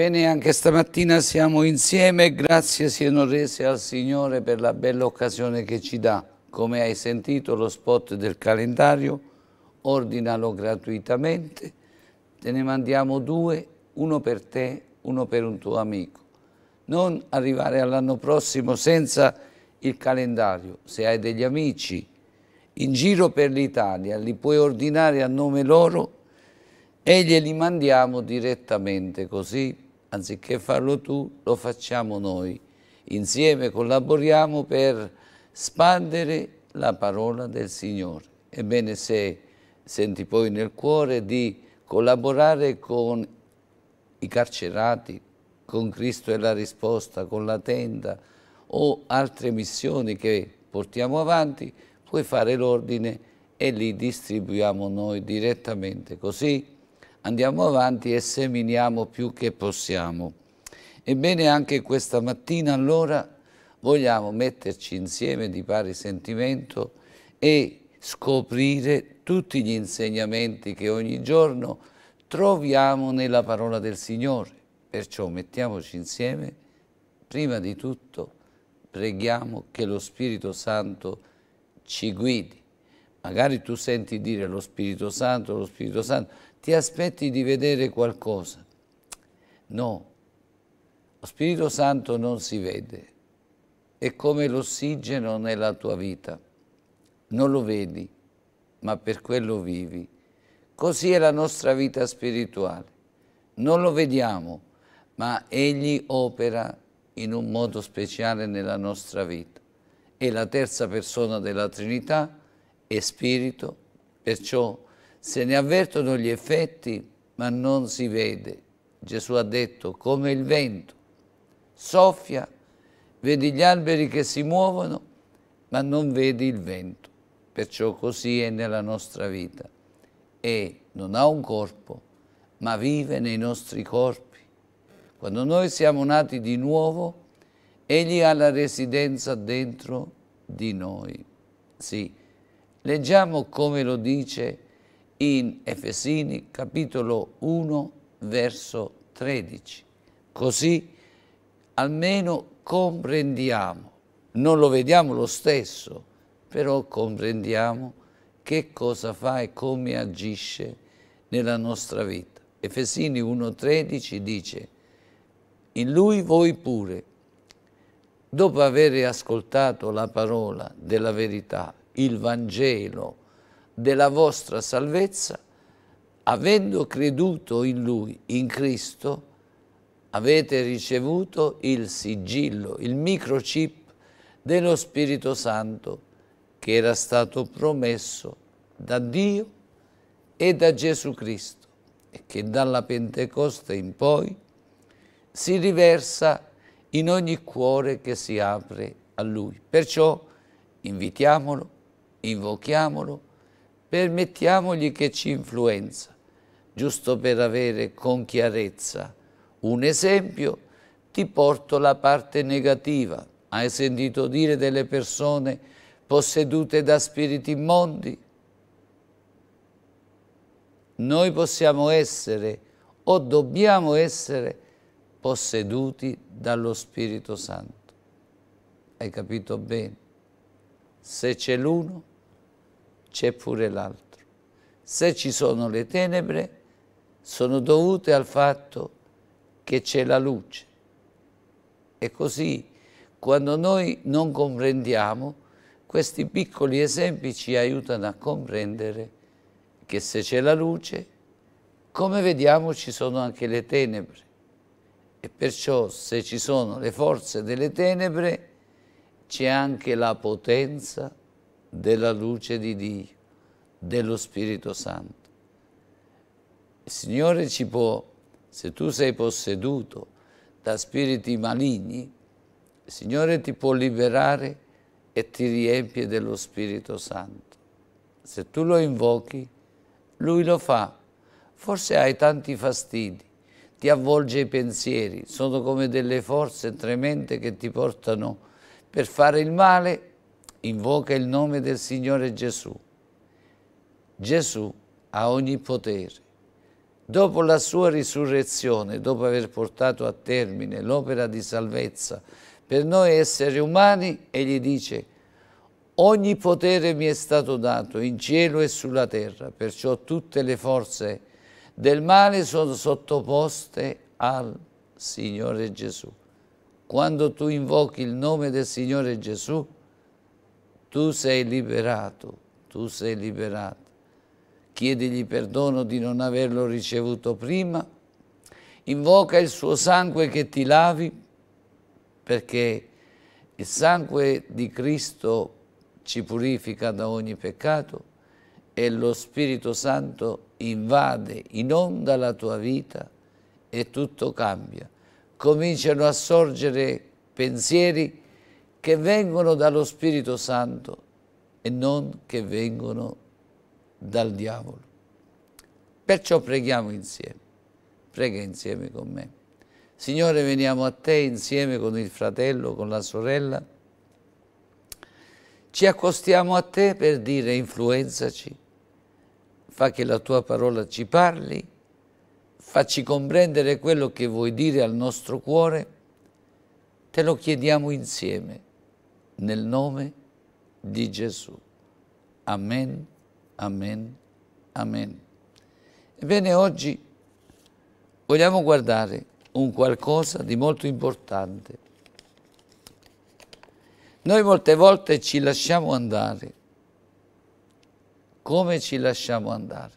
Ebbene, anche stamattina siamo insieme, grazie siano rese al Signore per la bella occasione che ci dà. Come hai sentito lo spot del calendario, ordinalo gratuitamente, te ne mandiamo due, uno per te, uno per un tuo amico. Non arrivare all'anno prossimo senza il calendario. Se hai degli amici in giro per l'Italia, li puoi ordinare a nome loro e glieli mandiamo direttamente così anziché farlo tu, lo facciamo noi. Insieme collaboriamo per spandere la parola del Signore. Ebbene, se senti poi nel cuore di collaborare con i carcerati, con Cristo e la risposta, con la tenda o altre missioni che portiamo avanti, puoi fare l'ordine e li distribuiamo noi direttamente. Così andiamo avanti e seminiamo più che possiamo. Ebbene anche questa mattina allora vogliamo metterci insieme di pari sentimento e scoprire tutti gli insegnamenti che ogni giorno troviamo nella parola del Signore. Perciò mettiamoci insieme, prima di tutto preghiamo che lo Spirito Santo ci guidi. Magari tu senti dire lo Spirito Santo, lo Spirito Santo, ti aspetti di vedere qualcosa. No, lo Spirito Santo non si vede, è come l'ossigeno nella tua vita. Non lo vedi, ma per quello vivi. Così è la nostra vita spirituale. Non lo vediamo, ma Egli opera in un modo speciale nella nostra vita. È la terza persona della Trinità, è Spirito, perciò se ne avvertono gli effetti, ma non si vede. Gesù ha detto, come il vento, soffia, vedi gli alberi che si muovono, ma non vedi il vento. Perciò così è nella nostra vita. E non ha un corpo, ma vive nei nostri corpi. Quando noi siamo nati di nuovo, Egli ha la residenza dentro di noi. Sì, leggiamo come lo dice in Efesini capitolo 1 verso 13. Così almeno comprendiamo, non lo vediamo lo stesso, però comprendiamo che cosa fa e come agisce nella nostra vita. Efesini 1.13 dice, in lui voi pure, dopo aver ascoltato la parola della verità, il Vangelo della vostra salvezza, avendo creduto in Lui, in Cristo, avete ricevuto il sigillo, il microchip dello Spirito Santo che era stato promesso da Dio e da Gesù Cristo e che dalla Pentecoste in poi si riversa in ogni cuore che si apre a Lui. Perciò invitiamolo, invochiamolo, permettiamogli che ci influenza, giusto per avere con chiarezza un esempio, ti porto la parte negativa. Hai sentito dire delle persone possedute da spiriti immondi? Noi possiamo essere o dobbiamo essere posseduti dallo Spirito Santo. Hai capito bene? Se c'è l'uno, c'è pure l'altro. Se ci sono le tenebre, sono dovute al fatto che c'è la luce. E così, quando noi non comprendiamo, questi piccoli esempi ci aiutano a comprendere che se c'è la luce, come vediamo ci sono anche le tenebre. E perciò se ci sono le forze delle tenebre, c'è anche la potenza della luce di Dio, dello Spirito Santo. Il Signore ci può, se tu sei posseduto da spiriti maligni, il Signore ti può liberare e ti riempie dello Spirito Santo. Se tu lo invochi, Lui lo fa. Forse hai tanti fastidi, ti avvolge i pensieri, sono come delle forze tremende che ti portano per fare il male invoca il nome del Signore Gesù. Gesù ha ogni potere. Dopo la sua risurrezione, dopo aver portato a termine l'opera di salvezza per noi esseri umani, egli dice, ogni potere mi è stato dato in cielo e sulla terra, perciò tutte le forze del male sono sottoposte al Signore Gesù. Quando tu invochi il nome del Signore Gesù, tu sei liberato, tu sei liberato. Chiedigli perdono di non averlo ricevuto prima, invoca il suo sangue che ti lavi, perché il sangue di Cristo ci purifica da ogni peccato e lo Spirito Santo invade, inonda la tua vita e tutto cambia. Cominciano a sorgere pensieri che vengono dallo Spirito Santo e non che vengono dal diavolo. Perciò preghiamo insieme, prega insieme con me. Signore, veniamo a Te insieme con il fratello, con la sorella. Ci accostiamo a Te per dire influenzaci, fa che la Tua parola ci parli, facci comprendere quello che vuoi dire al nostro cuore. Te lo chiediamo insieme nel nome di Gesù. Amen, amen, amen. Ebbene, oggi vogliamo guardare un qualcosa di molto importante. Noi molte volte ci lasciamo andare. Come ci lasciamo andare?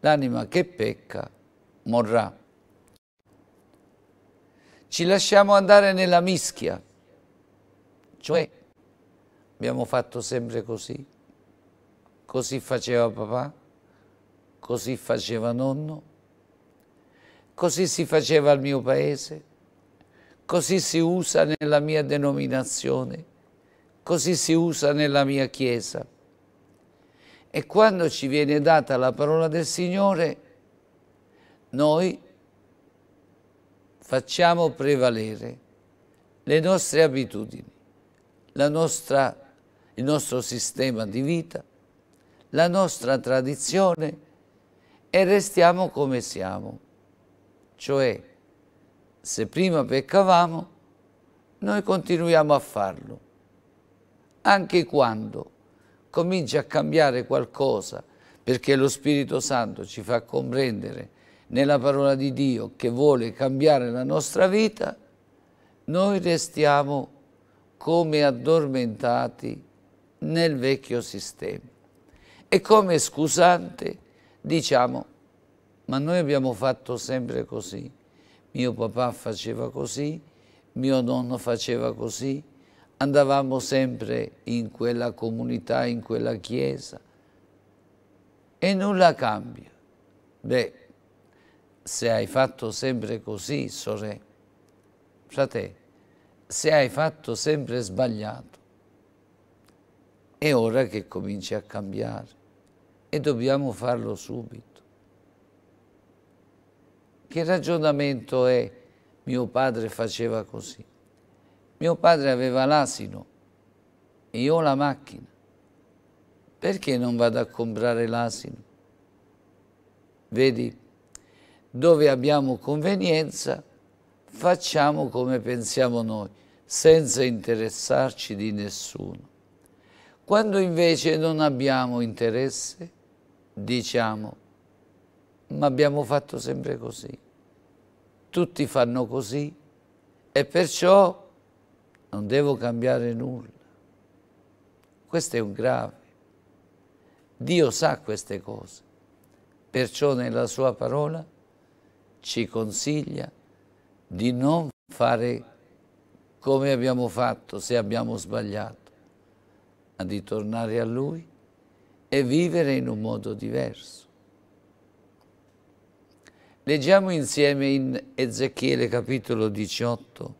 L'anima che pecca morrà. Ci lasciamo andare nella mischia, cioè Abbiamo fatto sempre così. Così faceva papà, così faceva nonno, così si faceva al mio paese, così si usa nella mia denominazione, così si usa nella mia chiesa. E quando ci viene data la parola del Signore, noi facciamo prevalere le nostre abitudini, la nostra il nostro sistema di vita, la nostra tradizione e restiamo come siamo. Cioè, se prima peccavamo, noi continuiamo a farlo. Anche quando comincia a cambiare qualcosa, perché lo Spirito Santo ci fa comprendere nella parola di Dio che vuole cambiare la nostra vita, noi restiamo come addormentati nel vecchio sistema. E come scusante diciamo, ma noi abbiamo fatto sempre così, mio papà faceva così, mio nonno faceva così, andavamo sempre in quella comunità, in quella chiesa e nulla cambia. Beh, se hai fatto sempre così, sorella, fratello, se hai fatto sempre sbagliato, è ora che cominci a cambiare e dobbiamo farlo subito. Che ragionamento è? Mio padre faceva così. Mio padre aveva l'asino e io la macchina. Perché non vado a comprare l'asino? Vedi, dove abbiamo convenienza facciamo come pensiamo noi, senza interessarci di nessuno. Quando invece non abbiamo interesse, diciamo, ma abbiamo fatto sempre così. Tutti fanno così e perciò non devo cambiare nulla. Questo è un grave. Dio sa queste cose, perciò nella sua parola ci consiglia di non fare come abbiamo fatto se abbiamo sbagliato di tornare a Lui e vivere in un modo diverso. Leggiamo insieme in Ezechiele capitolo 18,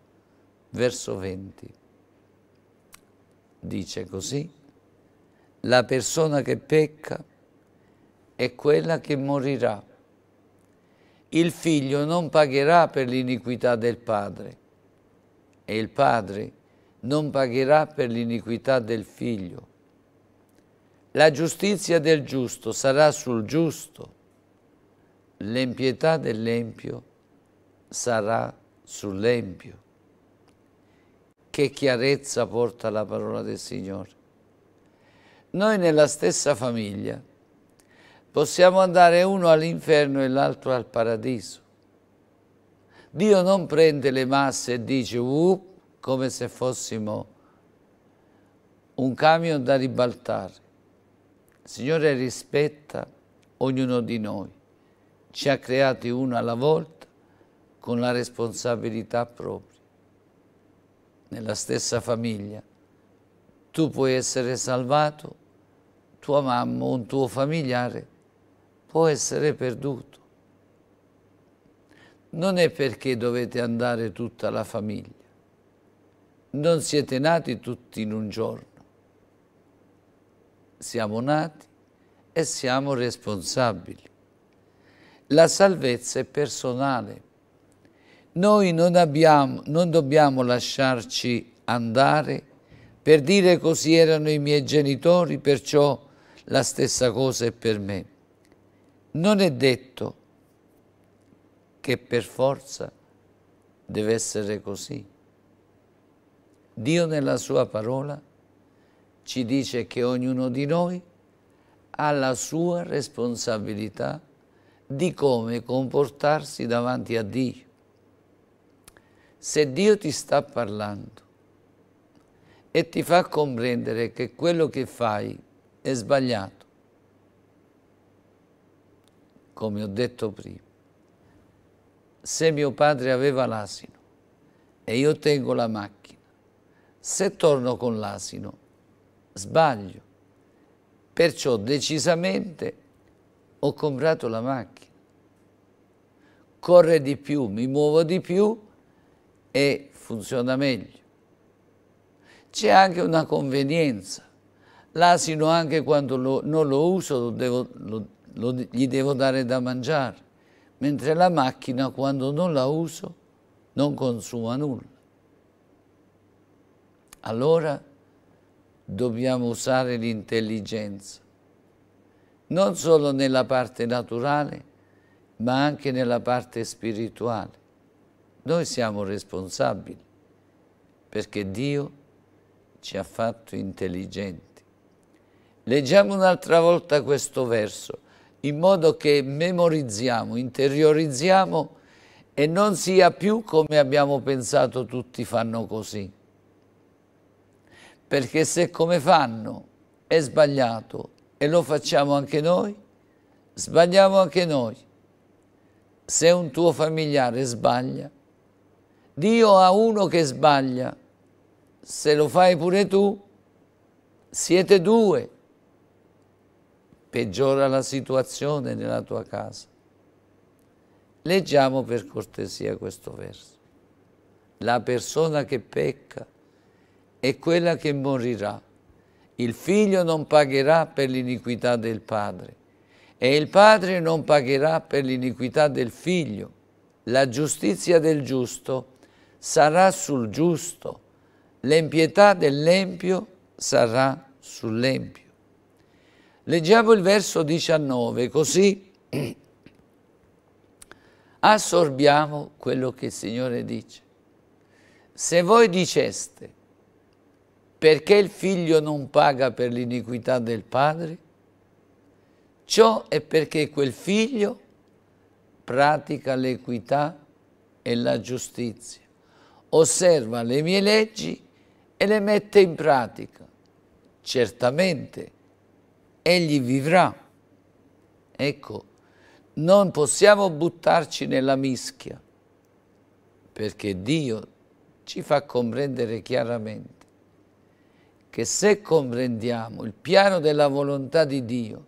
verso 20. Dice così, la persona che pecca è quella che morirà. Il figlio non pagherà per l'iniquità del padre e il padre non pagherà per l'iniquità del figlio. La giustizia del giusto sarà sul giusto, l'empietà dell'empio sarà sull'empio. Che chiarezza porta la parola del Signore. Noi nella stessa famiglia possiamo andare uno all'inferno e l'altro al paradiso. Dio non prende le masse e dice uh, come se fossimo un camion da ribaltare. Il Signore rispetta ognuno di noi, ci ha creati uno alla volta con la responsabilità propria. Nella stessa famiglia tu puoi essere salvato, tua mamma o un tuo familiare può essere perduto. Non è perché dovete andare tutta la famiglia, non siete nati tutti in un giorno. Siamo nati e siamo responsabili. La salvezza è personale. Noi non, abbiamo, non dobbiamo lasciarci andare per dire così erano i miei genitori, perciò la stessa cosa è per me. Non è detto che per forza deve essere così. Dio nella sua parola ci dice che ognuno di noi ha la sua responsabilità di come comportarsi davanti a Dio. Se Dio ti sta parlando e ti fa comprendere che quello che fai è sbagliato, come ho detto prima, se mio padre aveva l'asino e io tengo la macchina, se torno con l'asino sbaglio. Perciò decisamente ho comprato la macchina. Corre di più, mi muovo di più e funziona meglio. C'è anche una convenienza. L'asino anche quando lo, non lo uso lo devo, lo, gli devo dare da mangiare, mentre la macchina quando non la uso non consuma nulla. Allora dobbiamo usare l'intelligenza, non solo nella parte naturale, ma anche nella parte spirituale. Noi siamo responsabili, perché Dio ci ha fatto intelligenti. Leggiamo un'altra volta questo verso, in modo che memorizziamo, interiorizziamo e non sia più come abbiamo pensato tutti fanno così. Perché se come fanno è sbagliato e lo facciamo anche noi, sbagliamo anche noi. Se un tuo familiare sbaglia, Dio ha uno che sbaglia, se lo fai pure tu, siete due. Peggiora la situazione nella tua casa. Leggiamo per cortesia questo verso. La persona che pecca è quella che morirà. Il figlio non pagherà per l'iniquità del padre e il padre non pagherà per l'iniquità del figlio. La giustizia del giusto sarà sul giusto, l'empietà dell'empio sarà sull'empio. Leggiamo il verso 19, così assorbiamo quello che il Signore dice. Se voi diceste, perché il figlio non paga per l'iniquità del padre? Ciò è perché quel figlio pratica l'equità e la giustizia, osserva le mie leggi e le mette in pratica. Certamente egli vivrà. Ecco, non possiamo buttarci nella mischia, perché Dio ci fa comprendere chiaramente che se comprendiamo il piano della volontà di Dio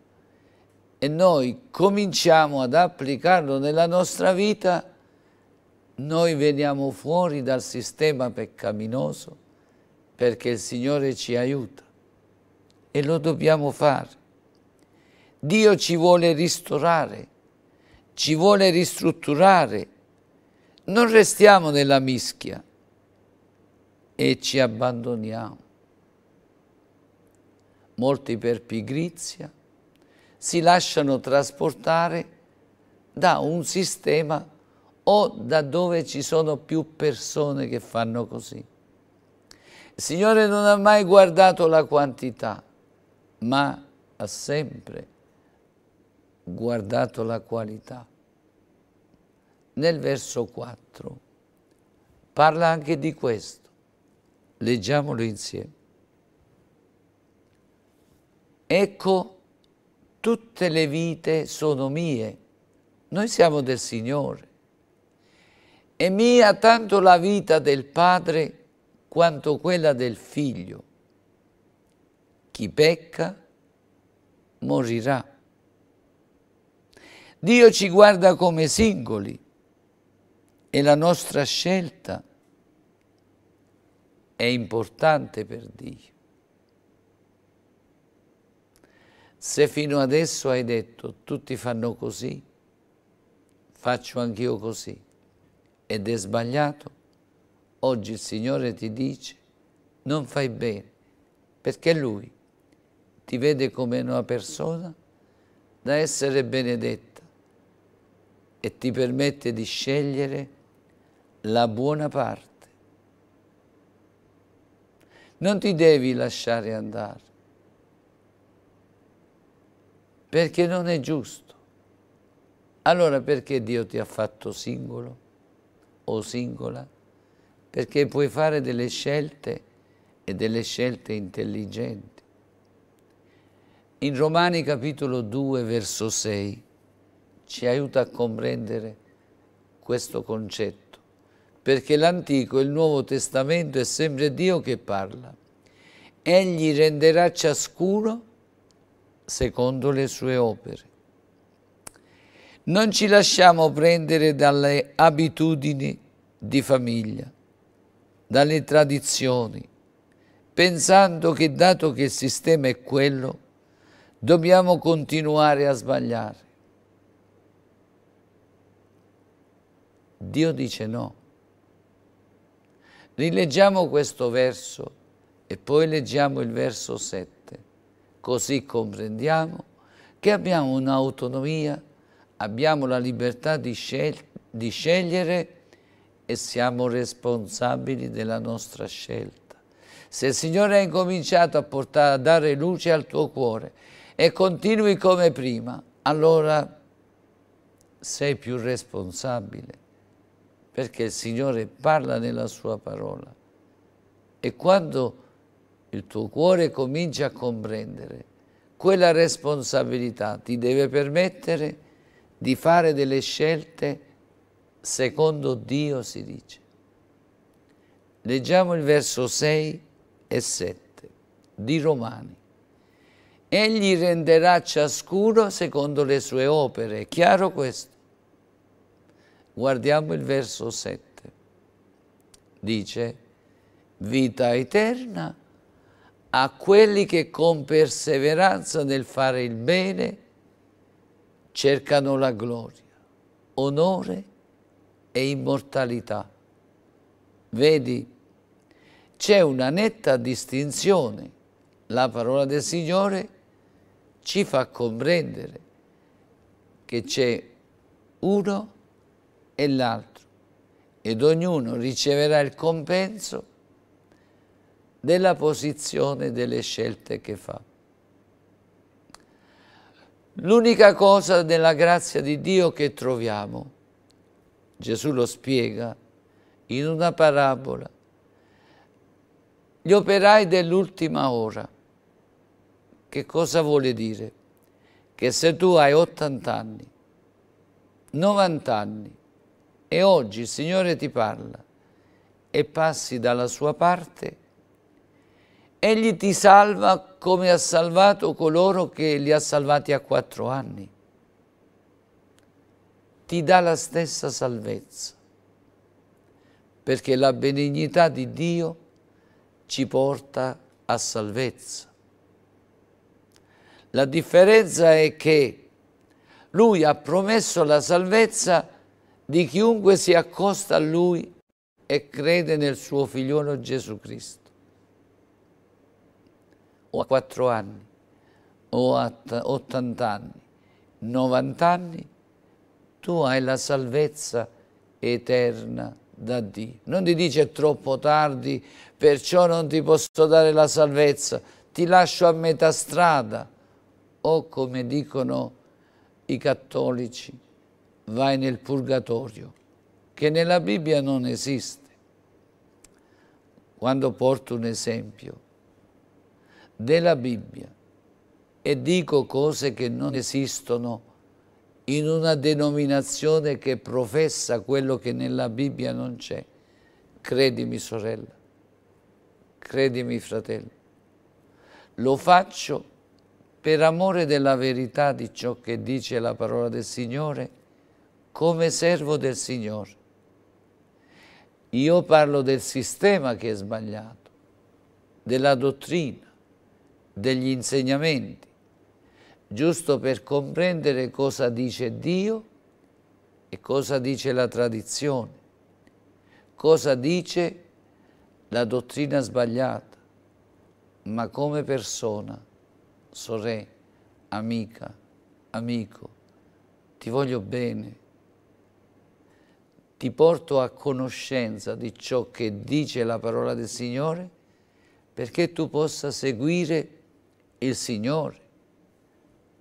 e noi cominciamo ad applicarlo nella nostra vita, noi veniamo fuori dal sistema peccaminoso perché il Signore ci aiuta e lo dobbiamo fare. Dio ci vuole ristorare, ci vuole ristrutturare. Non restiamo nella mischia e ci abbandoniamo molti per pigrizia, si lasciano trasportare da un sistema o da dove ci sono più persone che fanno così. Il Signore non ha mai guardato la quantità, ma ha sempre guardato la qualità. Nel verso 4 parla anche di questo. Leggiamolo insieme ecco tutte le vite sono mie, noi siamo del Signore. È mia tanto la vita del Padre quanto quella del Figlio. Chi pecca morirà. Dio ci guarda come singoli e la nostra scelta è importante per Dio. Se fino adesso hai detto tutti fanno così, faccio anch'io così, ed è sbagliato, oggi il Signore ti dice non fai bene, perché Lui ti vede come una persona da essere benedetta e ti permette di scegliere la buona parte. Non ti devi lasciare andare perché non è giusto. Allora perché Dio ti ha fatto singolo o singola? Perché puoi fare delle scelte e delle scelte intelligenti. In Romani capitolo 2 verso 6 ci aiuta a comprendere questo concetto perché l'Antico e il Nuovo Testamento è sempre Dio che parla. Egli renderà ciascuno secondo le sue opere. Non ci lasciamo prendere dalle abitudini di famiglia, dalle tradizioni, pensando che dato che il sistema è quello, dobbiamo continuare a sbagliare. Dio dice no. Rileggiamo questo verso e poi leggiamo il verso 7 così comprendiamo che abbiamo un'autonomia, abbiamo la libertà di, scel di scegliere e siamo responsabili della nostra scelta. Se il Signore ha incominciato a, portare, a dare luce al tuo cuore e continui come prima, allora sei più responsabile, perché il Signore parla nella sua parola. E quando il tuo cuore comincia a comprendere. Quella responsabilità ti deve permettere di fare delle scelte secondo Dio, si dice. Leggiamo il verso 6 e 7 di Romani. Egli renderà ciascuno secondo le sue opere. È chiaro questo? Guardiamo il verso 7. Dice, vita eterna a quelli che con perseveranza nel fare il bene cercano la gloria, onore e immortalità. Vedi, c'è una netta distinzione. La parola del Signore ci fa comprendere che c'è uno e l'altro ed ognuno riceverà il compenso della posizione delle scelte che fa. L'unica cosa della grazia di Dio che troviamo, Gesù lo spiega in una parabola, gli operai dell'ultima ora. Che cosa vuole dire? Che se tu hai 80 anni, 90 anni e oggi il Signore ti parla e passi dalla sua parte, Egli ti salva come ha salvato coloro che li ha salvati a quattro anni. Ti dà la stessa salvezza, perché la benignità di Dio ci porta a salvezza. La differenza è che Lui ha promesso la salvezza di chiunque si accosta a Lui e crede nel suo figliolo Gesù Cristo o a 4 anni, o a 80 anni, 90 anni, tu hai la salvezza eterna da Dio. Non ti dice è troppo tardi, perciò non ti posso dare la salvezza, ti lascio a metà strada. O come dicono i cattolici, vai nel purgatorio, che nella Bibbia non esiste. Quando porto un esempio, della Bibbia e dico cose che non esistono in una denominazione che professa quello che nella Bibbia non c'è, credimi sorella, credimi fratello, lo faccio per amore della verità di ciò che dice la parola del Signore come servo del Signore. Io parlo del sistema che è sbagliato, della dottrina, degli insegnamenti, giusto per comprendere cosa dice Dio e cosa dice la tradizione, cosa dice la dottrina sbagliata, ma come persona, sorella, amica, amico, ti voglio bene, ti porto a conoscenza di ciò che dice la parola del Signore perché tu possa seguire il Signore,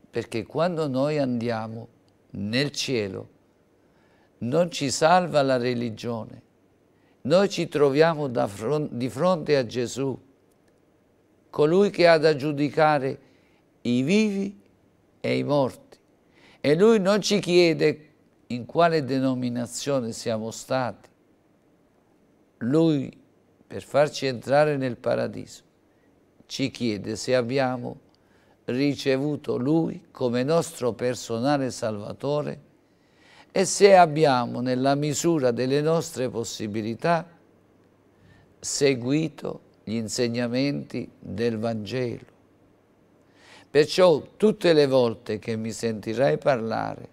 perché quando noi andiamo nel cielo non ci salva la religione, noi ci troviamo di fronte a Gesù, colui che ha da giudicare i vivi e i morti. E lui non ci chiede in quale denominazione siamo stati. Lui, per farci entrare nel paradiso, ci chiede se abbiamo ricevuto Lui come nostro personale Salvatore e se abbiamo, nella misura delle nostre possibilità, seguito gli insegnamenti del Vangelo. Perciò tutte le volte che mi sentirai parlare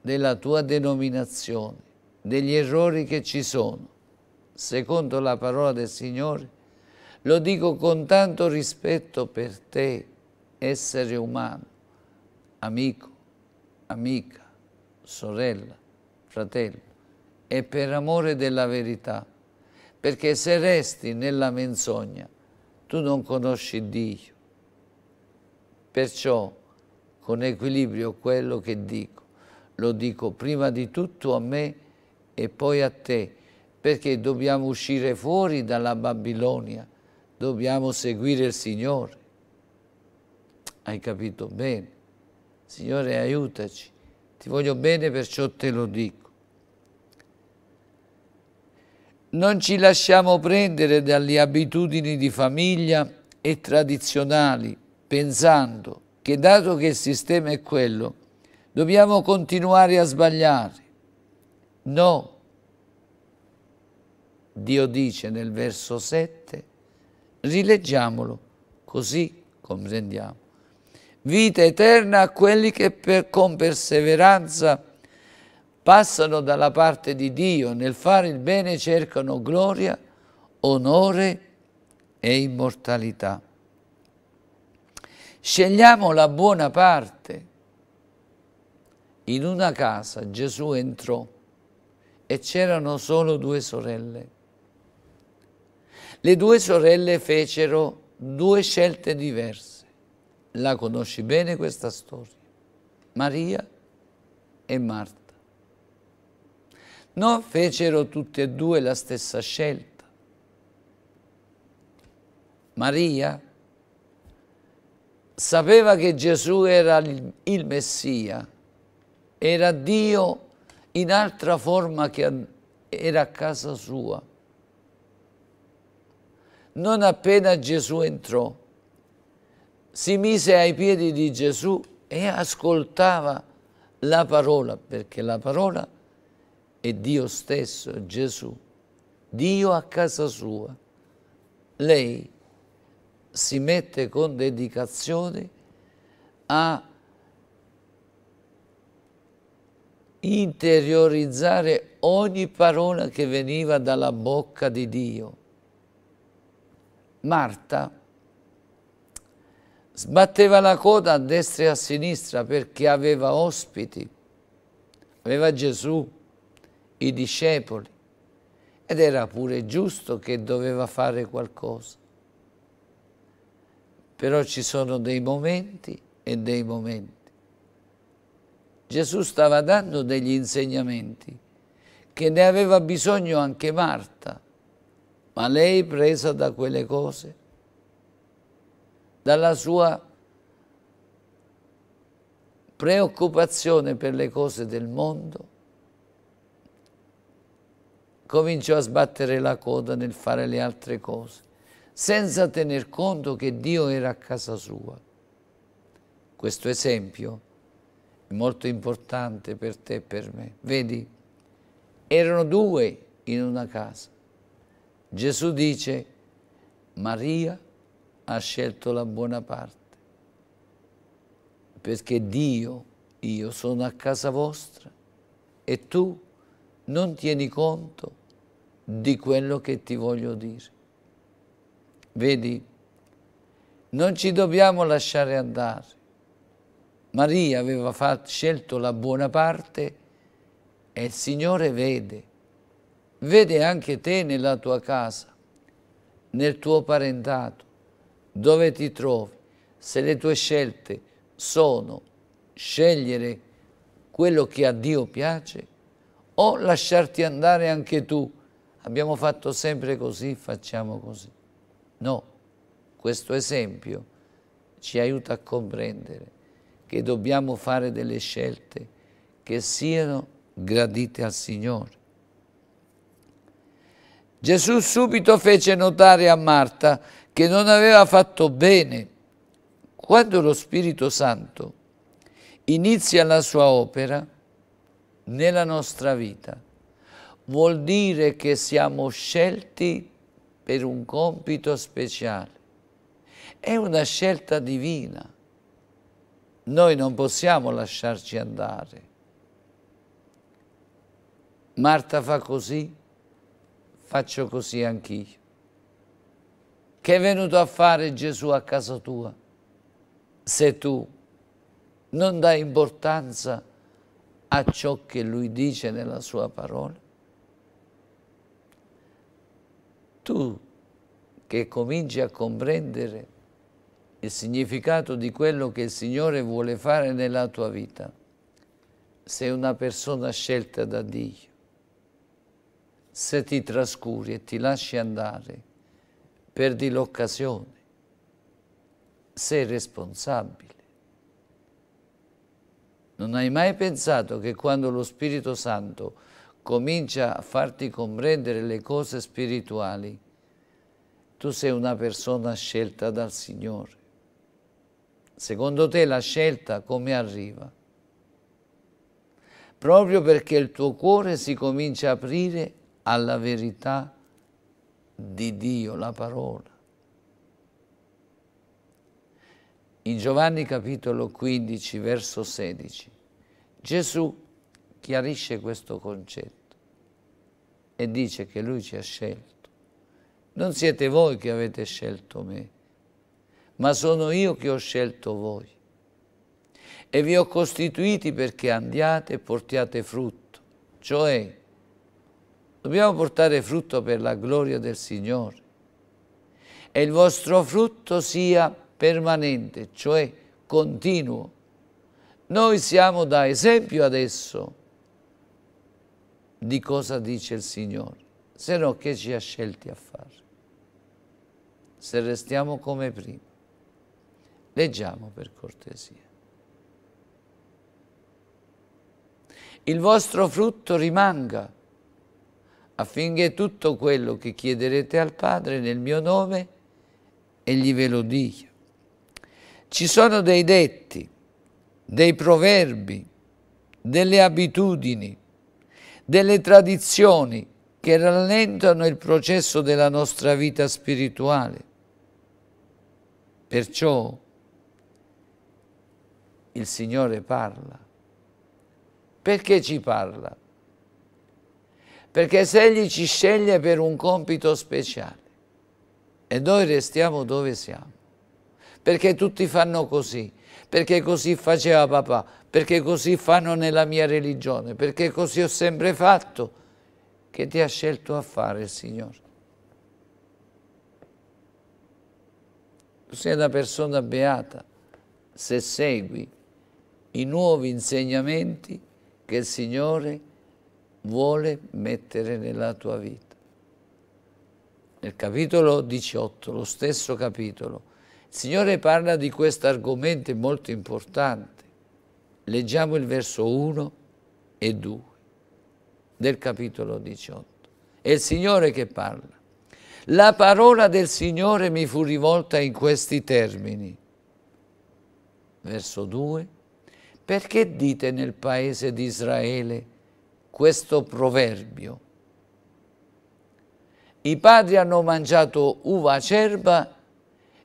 della tua denominazione, degli errori che ci sono, secondo la parola del Signore, lo dico con tanto rispetto per te, essere umano, amico, amica, sorella, fratello, e per amore della verità, perché se resti nella menzogna, tu non conosci Dio. Perciò, con equilibrio quello che dico, lo dico prima di tutto a me e poi a te, perché dobbiamo uscire fuori dalla Babilonia dobbiamo seguire il Signore. Hai capito bene? Signore, aiutaci. Ti voglio bene, perciò te lo dico. Non ci lasciamo prendere dalle abitudini di famiglia e tradizionali, pensando che dato che il sistema è quello, dobbiamo continuare a sbagliare. No. Dio dice nel verso 7, rileggiamolo, così comprendiamo. Vita eterna a quelli che per, con perseveranza passano dalla parte di Dio, nel fare il bene cercano gloria, onore e immortalità. Scegliamo la buona parte. In una casa Gesù entrò e c'erano solo due sorelle. Le due sorelle fecero due scelte diverse. La conosci bene questa storia. Maria e Marta. Non fecero tutte e due la stessa scelta. Maria sapeva che Gesù era il Messia, era Dio in altra forma che era a casa sua non appena Gesù entrò, si mise ai piedi di Gesù e ascoltava la parola, perché la parola è Dio stesso, Gesù, Dio a casa sua. Lei si mette con dedicazione a interiorizzare ogni parola che veniva dalla bocca di Dio Marta sbatteva la coda a destra e a sinistra perché aveva ospiti, aveva Gesù, i discepoli ed era pure giusto che doveva fare qualcosa. Però ci sono dei momenti e dei momenti. Gesù stava dando degli insegnamenti che ne aveva bisogno anche Marta ma lei presa da quelle cose, dalla sua preoccupazione per le cose del mondo, cominciò a sbattere la coda nel fare le altre cose, senza tener conto che Dio era a casa sua. Questo esempio è molto importante per te e per me. Vedi, erano due in una casa. Gesù dice, Maria ha scelto la buona parte, perché Dio, io sono a casa vostra e tu non tieni conto di quello che ti voglio dire. Vedi, non ci dobbiamo lasciare andare. Maria aveva fatto, scelto la buona parte e il Signore vede vede anche te nella tua casa, nel tuo parentato, dove ti trovi, se le tue scelte sono scegliere quello che a Dio piace o lasciarti andare anche tu. Abbiamo fatto sempre così, facciamo così. No, questo esempio ci aiuta a comprendere che dobbiamo fare delle scelte che siano gradite al Signore Gesù subito fece notare a Marta che non aveva fatto bene. Quando lo Spirito Santo inizia la sua opera nella nostra vita, vuol dire che siamo scelti per un compito speciale. È una scelta divina. Noi non possiamo lasciarci andare. Marta fa così faccio così anch'io. Che è venuto a fare Gesù a casa tua? Se tu non dai importanza a ciò che lui dice nella sua parola, tu che cominci a comprendere il significato di quello che il Signore vuole fare nella tua vita, sei una persona scelta da Dio se ti trascuri e ti lasci andare, perdi l'occasione, sei responsabile. Non hai mai pensato che quando lo Spirito Santo comincia a farti comprendere le cose spirituali, tu sei una persona scelta dal Signore. Secondo te la scelta come arriva? Proprio perché il tuo cuore si comincia a aprire alla verità di Dio, la parola. In Giovanni capitolo 15, verso 16, Gesù chiarisce questo concetto e dice che Lui ci ha scelto. Non siete voi che avete scelto me, ma sono io che ho scelto voi. E vi ho costituiti perché andiate e portiate frutto, cioè Dobbiamo portare frutto per la gloria del Signore e il vostro frutto sia permanente, cioè continuo. Noi siamo da esempio adesso di cosa dice il Signore, se no che ci ha scelti a fare? Se restiamo come prima. Leggiamo per cortesia. Il vostro frutto rimanga affinché tutto quello che chiederete al Padre nel mio nome, egli ve lo dia. Ci sono dei detti, dei proverbi, delle abitudini, delle tradizioni che rallentano il processo della nostra vita spirituale. Perciò il Signore parla. Perché ci parla? perché se Egli ci sceglie per un compito speciale e noi restiamo dove siamo, perché tutti fanno così, perché così faceva papà, perché così fanno nella mia religione, perché così ho sempre fatto, che ti ha scelto a fare il Signore. Tu sei una persona beata se segui i nuovi insegnamenti che il Signore ha vuole mettere nella tua vita. Nel capitolo 18, lo stesso capitolo, il Signore parla di questo argomento molto importante. Leggiamo il verso 1 e 2 del capitolo 18. È il Signore che parla. La parola del Signore mi fu rivolta in questi termini. Verso 2. Perché dite nel paese di Israele questo proverbio. I padri hanno mangiato uva acerba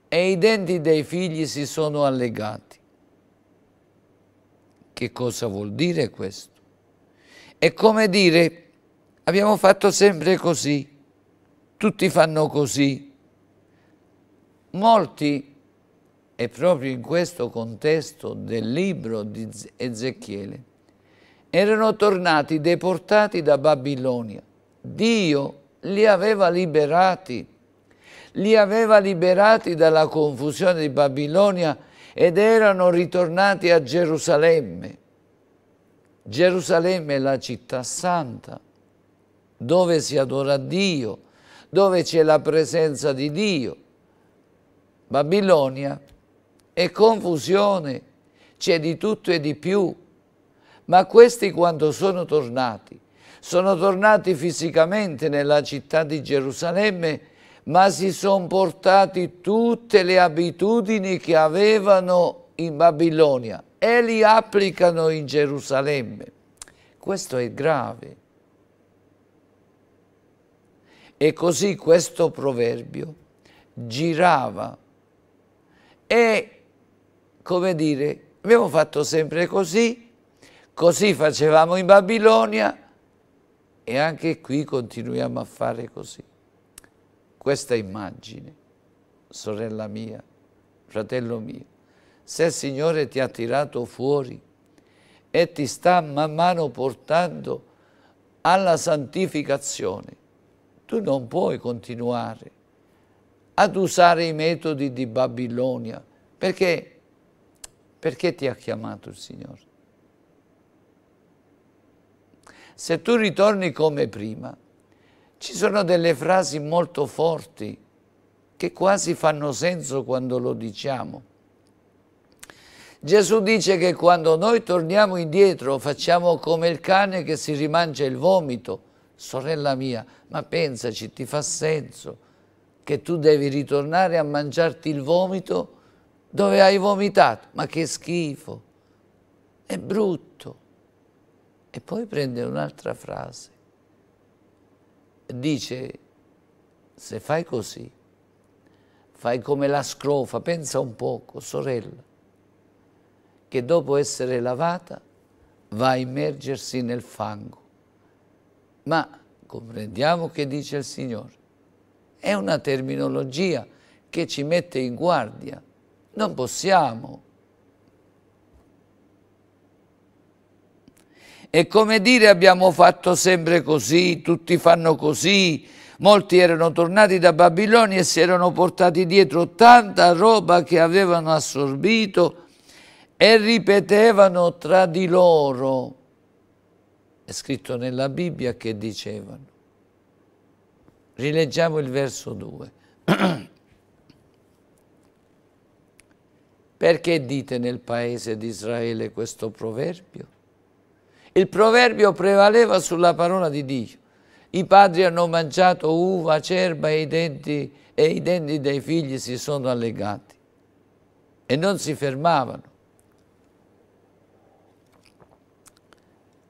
e i denti dei figli si sono allegati. Che cosa vuol dire questo? È come dire, abbiamo fatto sempre così, tutti fanno così. Molti, e proprio in questo contesto del libro di Ezechiele, erano tornati deportati da Babilonia. Dio li aveva liberati, li aveva liberati dalla confusione di Babilonia ed erano ritornati a Gerusalemme. Gerusalemme è la città santa, dove si adora Dio, dove c'è la presenza di Dio. Babilonia è confusione, c'è di tutto e di più, ma questi quando sono tornati, sono tornati fisicamente nella città di Gerusalemme, ma si sono portati tutte le abitudini che avevano in Babilonia e li applicano in Gerusalemme. Questo è grave. E così questo proverbio girava e, come dire, abbiamo fatto sempre così, Così facevamo in Babilonia e anche qui continuiamo a fare così. Questa immagine, sorella mia, fratello mio, se il Signore ti ha tirato fuori e ti sta man mano portando alla santificazione, tu non puoi continuare ad usare i metodi di Babilonia. Perché? Perché ti ha chiamato il Signore? se tu ritorni come prima, ci sono delle frasi molto forti che quasi fanno senso quando lo diciamo. Gesù dice che quando noi torniamo indietro facciamo come il cane che si rimangia il vomito. Sorella mia, ma pensaci, ti fa senso che tu devi ritornare a mangiarti il vomito dove hai vomitato? Ma che schifo, è brutto. E poi prende un'altra frase. Dice, se fai così, fai come la scrofa, pensa un poco, sorella, che dopo essere lavata va a immergersi nel fango. Ma comprendiamo che dice il Signore. È una terminologia che ci mette in guardia. Non possiamo È come dire abbiamo fatto sempre così, tutti fanno così. Molti erano tornati da Babilonia e si erano portati dietro tanta roba che avevano assorbito e ripetevano tra di loro. È scritto nella Bibbia che dicevano. Rileggiamo il verso 2. Perché dite nel paese di Israele questo proverbio? Il proverbio prevaleva sulla parola di Dio. I padri hanno mangiato uva acerba e i denti, e i denti dei figli si sono allegati e non si fermavano.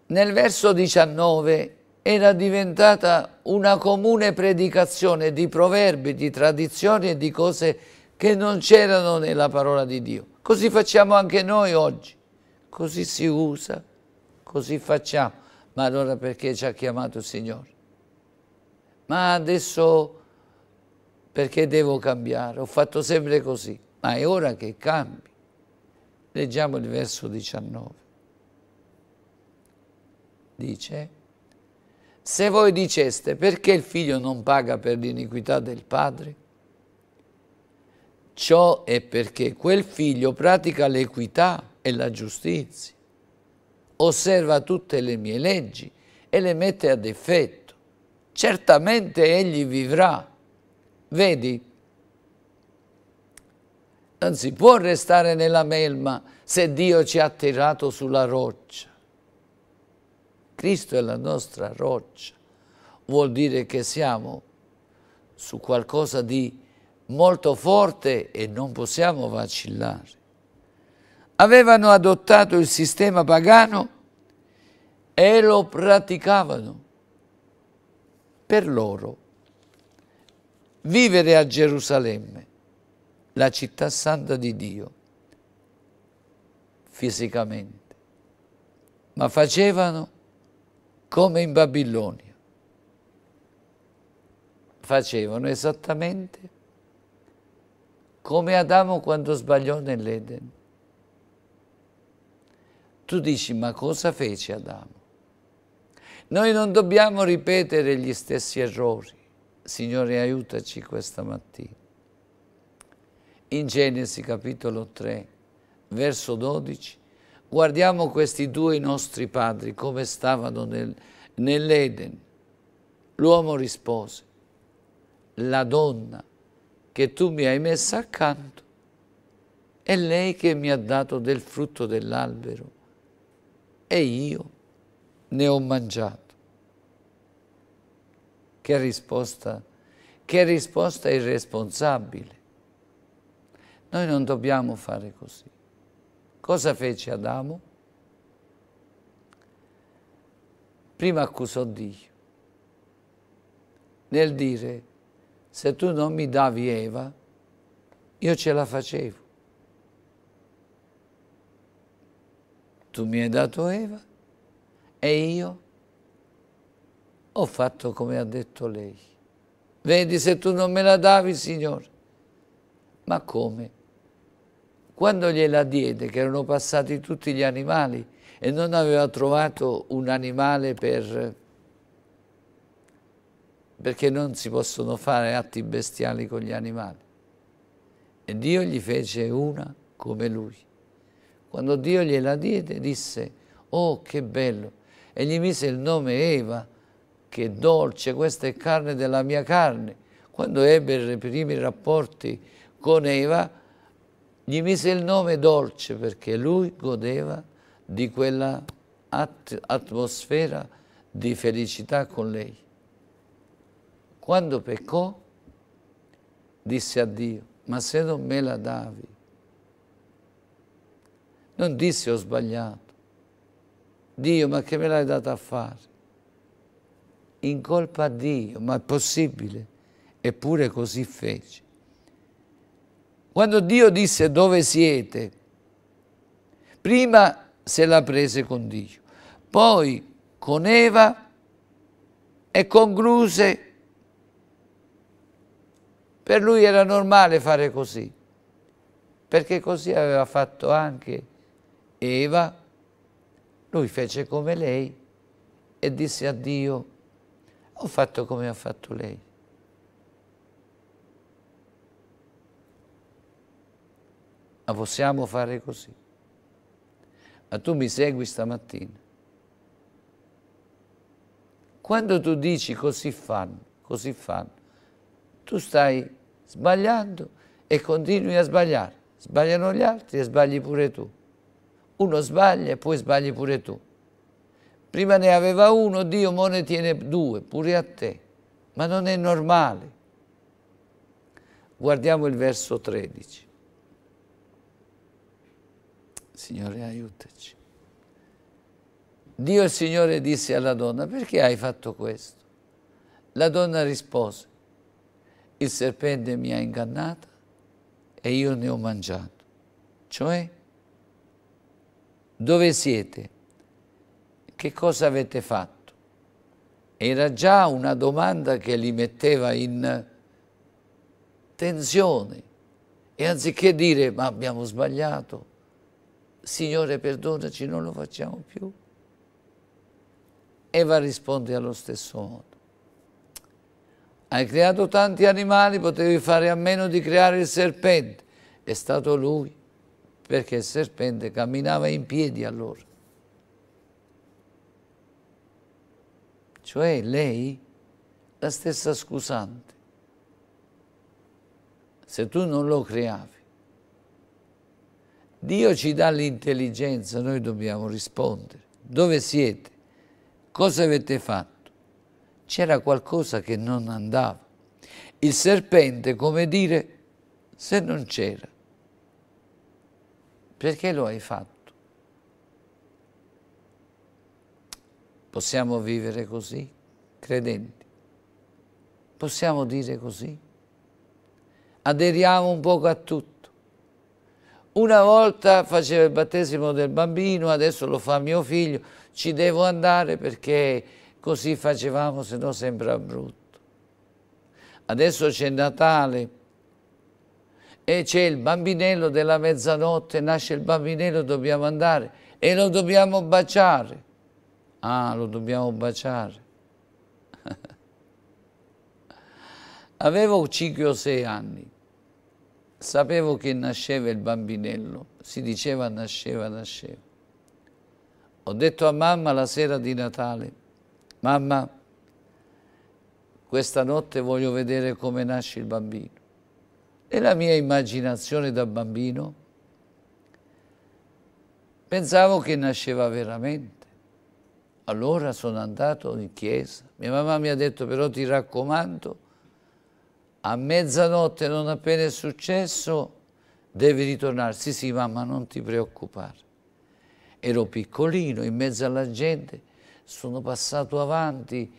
Nel verso 19 era diventata una comune predicazione di proverbi, di tradizioni e di cose che non c'erano nella parola di Dio. Così facciamo anche noi oggi, così si usa così facciamo. Ma allora perché ci ha chiamato il Signore? Ma adesso perché devo cambiare? Ho fatto sempre così, ma è ora che cambi. Leggiamo il verso 19. Dice, se voi diceste perché il figlio non paga per l'iniquità del padre, ciò è perché quel figlio pratica l'equità e la giustizia osserva tutte le mie leggi e le mette ad effetto. Certamente egli vivrà. Vedi? Non si può restare nella melma se Dio ci ha tirato sulla roccia. Cristo è la nostra roccia. Vuol dire che siamo su qualcosa di molto forte e non possiamo vacillare avevano adottato il sistema pagano e lo praticavano per loro. Vivere a Gerusalemme, la città santa di Dio, fisicamente, ma facevano come in Babilonia. Facevano esattamente come Adamo quando sbagliò nell'Eden. Tu dici, ma cosa fece Adamo? Noi non dobbiamo ripetere gli stessi errori. Signore, aiutaci questa mattina. In Genesi capitolo 3, verso 12, guardiamo questi due nostri padri come stavano nel, nell'Eden. L'uomo rispose, la donna che tu mi hai messa accanto è lei che mi ha dato del frutto dell'albero e io ne ho mangiato. Che risposta, che risposta irresponsabile. Noi non dobbiamo fare così. Cosa fece Adamo? Prima accusò Dio nel dire se tu non mi davi Eva, io ce la facevo. tu mi hai dato Eva e io ho fatto come ha detto lei. Vedi se tu non me la davi, Signore. Ma come? Quando gliela diede, che erano passati tutti gli animali e non aveva trovato un animale per... perché non si possono fare atti bestiali con gli animali. E Dio gli fece una come lui. Quando Dio gliela diede, disse, oh che bello, e gli mise il nome Eva, che è dolce, questa è carne della mia carne. Quando ebbe i primi rapporti con Eva, gli mise il nome dolce perché lui godeva di quella at atmosfera di felicità con lei. Quando peccò, disse a Dio, ma se non me la davi, non disse ho sbagliato. Dio, ma che me l'hai data a fare? In colpa a Dio, ma è possibile? Eppure così fece. Quando Dio disse dove siete, prima se la prese con Dio, poi con Eva e concluse per lui era normale fare così, perché così aveva fatto anche Eva, lui fece come lei e disse a Dio, ho fatto come ha fatto lei. Ma possiamo fare così. Ma tu mi segui stamattina. Quando tu dici così fanno, così fanno, tu stai sbagliando e continui a sbagliare. Sbagliano gli altri e sbagli pure tu uno sbaglia e poi sbagli pure tu. Prima ne aveva uno, Dio mo ne tiene due, pure a te. Ma non è normale. Guardiamo il verso 13. Signore, aiutaci. Dio il Signore disse alla donna, perché hai fatto questo? La donna rispose, il serpente mi ha ingannata e io ne ho mangiato. Cioè, dove siete? Che cosa avete fatto? Era già una domanda che li metteva in tensione. E anziché dire, ma abbiamo sbagliato, Signore perdonaci, non lo facciamo più. Eva risponde allo stesso modo. Hai creato tanti animali, potevi fare a meno di creare il serpente. È stato lui perché il serpente camminava in piedi allora. Cioè lei la stessa scusante. Se tu non lo creavi. Dio ci dà l'intelligenza, noi dobbiamo rispondere. Dove siete? Cosa avete fatto? C'era qualcosa che non andava. Il serpente, come dire, se non c'era perché lo hai fatto? Possiamo vivere così, credenti? Possiamo dire così? Aderiamo un poco a tutto. Una volta faceva il battesimo del bambino, adesso lo fa mio figlio, ci devo andare perché così facevamo, se no sembra brutto. Adesso c'è Natale, e c'è il bambinello della mezzanotte, nasce il bambinello, dobbiamo andare e lo dobbiamo baciare. Ah, lo dobbiamo baciare. Avevo 5 o 6 anni, sapevo che nasceva il bambinello, si diceva nasceva, nasceva. Ho detto a mamma la sera di Natale, mamma, questa notte voglio vedere come nasce il bambino. E la mia immaginazione da bambino pensavo che nasceva veramente. Allora sono andato in chiesa. Mia mamma mi ha detto però ti raccomando, a mezzanotte non appena è successo devi ritornare. Sì, sì, mamma, non ti preoccupare. Ero piccolino, in mezzo alla gente, sono passato avanti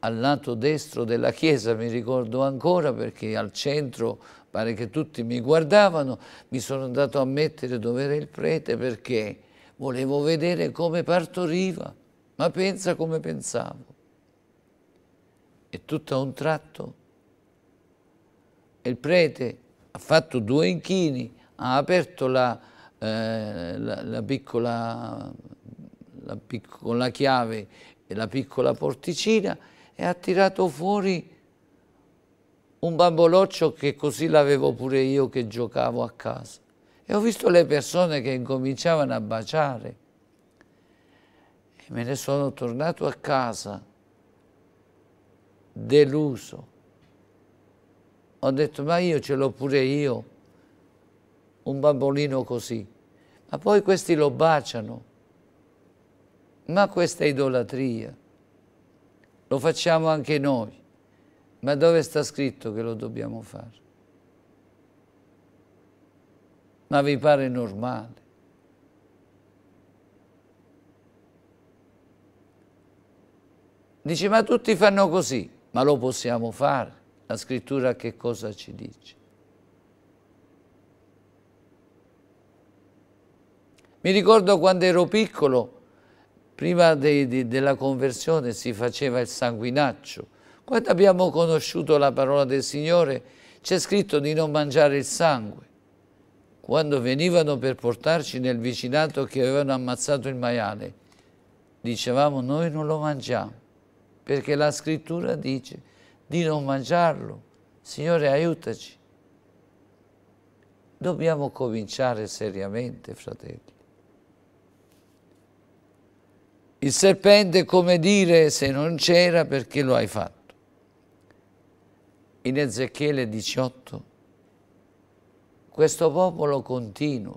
al lato destro della chiesa, mi ricordo ancora perché al centro pare che tutti mi guardavano, mi sono andato a mettere dove era il prete perché volevo vedere come partoriva, ma pensa come pensavo. E tutto a un tratto il prete ha fatto due inchini, ha aperto la, eh, la, la, piccola, la piccola chiave e la piccola porticina e ha tirato fuori un bamboloccio che così l'avevo pure io che giocavo a casa. E ho visto le persone che incominciavano a baciare. E me ne sono tornato a casa, deluso. Ho detto, ma io ce l'ho pure io, un bambolino così. Ma poi questi lo baciano. Ma questa è idolatria. Lo facciamo anche noi. Ma dove sta scritto che lo dobbiamo fare? Ma vi pare normale? Dice, ma tutti fanno così, ma lo possiamo fare. La scrittura che cosa ci dice? Mi ricordo quando ero piccolo, prima de, de, della conversione si faceva il sanguinaccio, quando abbiamo conosciuto la parola del Signore, c'è scritto di non mangiare il sangue. Quando venivano per portarci nel vicinato che avevano ammazzato il maiale, dicevamo noi non lo mangiamo, perché la scrittura dice di non mangiarlo. Signore aiutaci. Dobbiamo cominciare seriamente, fratelli. Il serpente, come dire, se non c'era, perché lo hai fatto? in Ezechiele 18, questo popolo continua.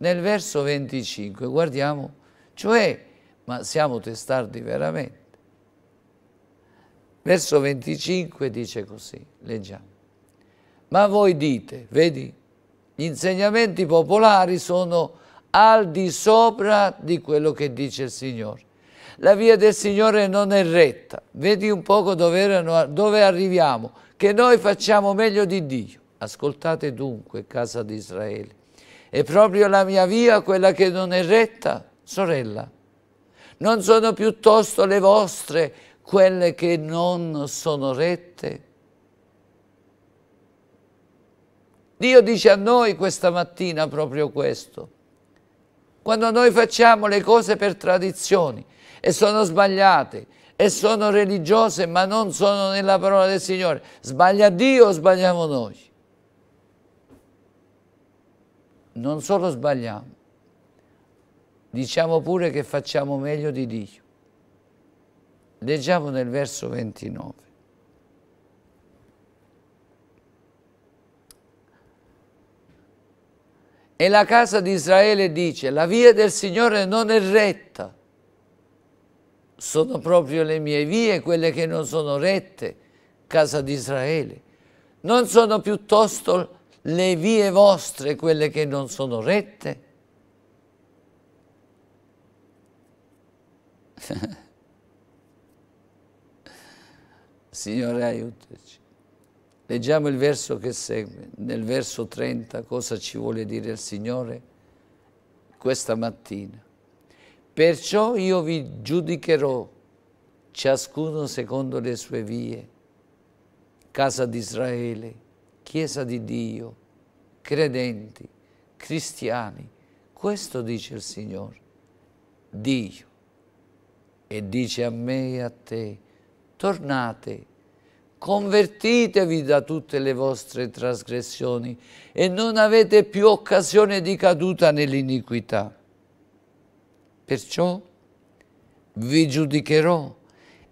Nel verso 25 guardiamo, cioè, ma siamo testardi veramente. Verso 25 dice così, leggiamo. Ma voi dite, vedi, gli insegnamenti popolari sono al di sopra di quello che dice il Signore. La via del Signore non è retta. Vedi un poco dove, erano, dove arriviamo, che noi facciamo meglio di Dio. Ascoltate dunque, casa di Israele. È proprio la mia via quella che non è retta, sorella. Non sono piuttosto le vostre quelle che non sono rette? Dio dice a noi questa mattina proprio questo. Quando noi facciamo le cose per tradizioni, e sono sbagliate e sono religiose ma non sono nella parola del Signore. Sbaglia Dio o sbagliamo noi? Non solo sbagliamo, diciamo pure che facciamo meglio di Dio. Leggiamo nel verso 29. E la casa di Israele dice, la via del Signore non è retta, sono proprio le mie vie quelle che non sono rette, casa di Israele. Non sono piuttosto le vie vostre quelle che non sono rette? Signore aiutaci. Leggiamo il verso che segue, nel verso 30 cosa ci vuole dire il Signore questa mattina. Perciò io vi giudicherò, ciascuno secondo le sue vie. Casa di Israele, Chiesa di Dio, credenti, cristiani, questo dice il Signore, Dio. E dice a me e a te, tornate, convertitevi da tutte le vostre trasgressioni e non avete più occasione di caduta nell'iniquità. Perciò vi giudicherò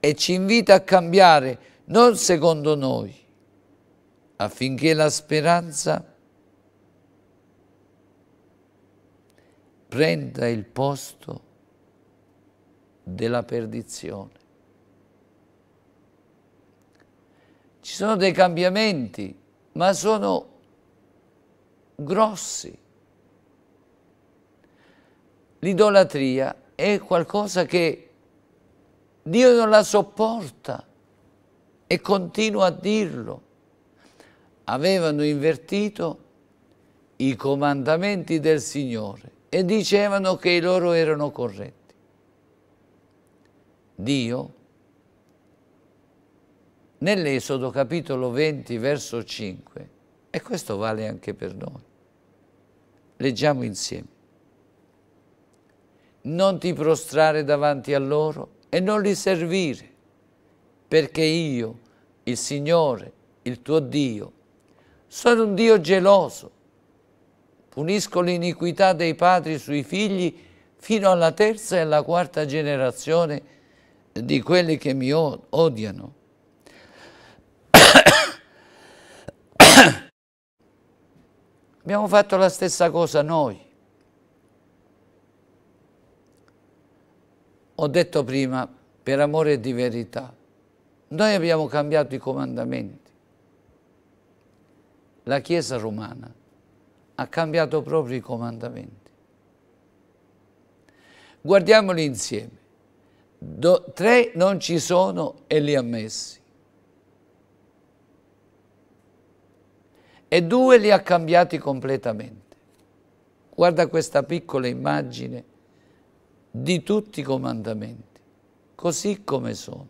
e ci invita a cambiare non secondo noi, affinché la speranza prenda il posto della perdizione. Ci sono dei cambiamenti, ma sono grossi l'idolatria è qualcosa che Dio non la sopporta e continua a dirlo. Avevano invertito i comandamenti del Signore e dicevano che i loro erano corretti. Dio, nell'Esodo capitolo 20, verso 5, e questo vale anche per noi, leggiamo insieme non ti prostrare davanti a loro e non li servire, perché io, il Signore, il tuo Dio, sono un Dio geloso, punisco l'iniquità dei padri sui figli fino alla terza e alla quarta generazione di quelli che mi odiano. Abbiamo fatto la stessa cosa noi. Ho detto prima, per amore di verità, noi abbiamo cambiato i comandamenti. La Chiesa romana ha cambiato proprio i comandamenti. Guardiamoli insieme. Do, tre non ci sono e li ha messi. E due li ha cambiati completamente. Guarda questa piccola immagine di tutti i comandamenti, così come sono.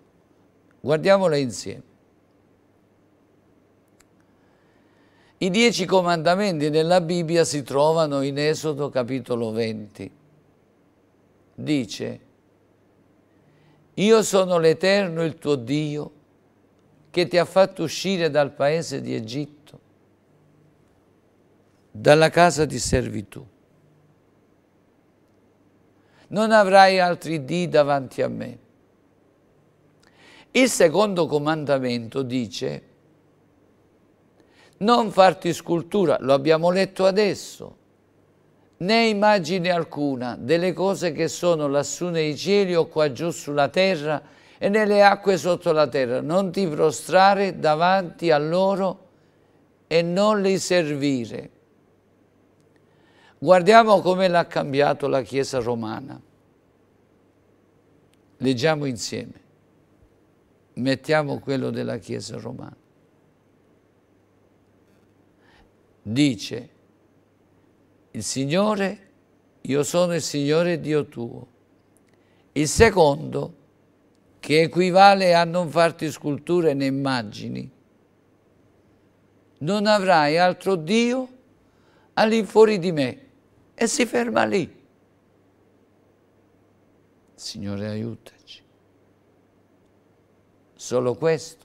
Guardiamole insieme. I dieci comandamenti nella Bibbia si trovano in Esodo capitolo 20. Dice, io sono l'Eterno il tuo Dio che ti ha fatto uscire dal paese di Egitto, dalla casa di servitù non avrai altri dì davanti a me. Il secondo comandamento dice, non farti scultura, lo abbiamo letto adesso, né immagine alcuna delle cose che sono lassù nei cieli o qua giù sulla terra e nelle acque sotto la terra, non ti prostrare davanti a loro e non li servire Guardiamo come l'ha cambiato la Chiesa romana. Leggiamo insieme. Mettiamo quello della Chiesa romana. Dice, il Signore, io sono il Signore Dio tuo. Il secondo, che equivale a non farti sculture né immagini, non avrai altro Dio all'infuori di me e si ferma lì. Signore aiutaci. Solo questo.